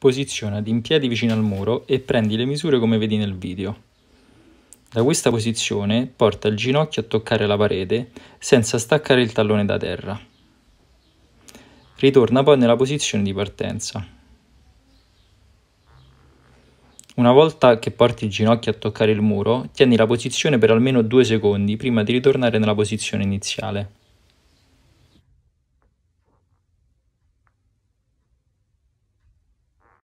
Posizionati in piedi vicino al muro e prendi le misure come vedi nel video. Da questa posizione porta il ginocchio a toccare la parete senza staccare il tallone da terra. Ritorna poi nella posizione di partenza. Una volta che porti il ginocchio a toccare il muro, tieni la posizione per almeno 2 secondi prima di ritornare nella posizione iniziale.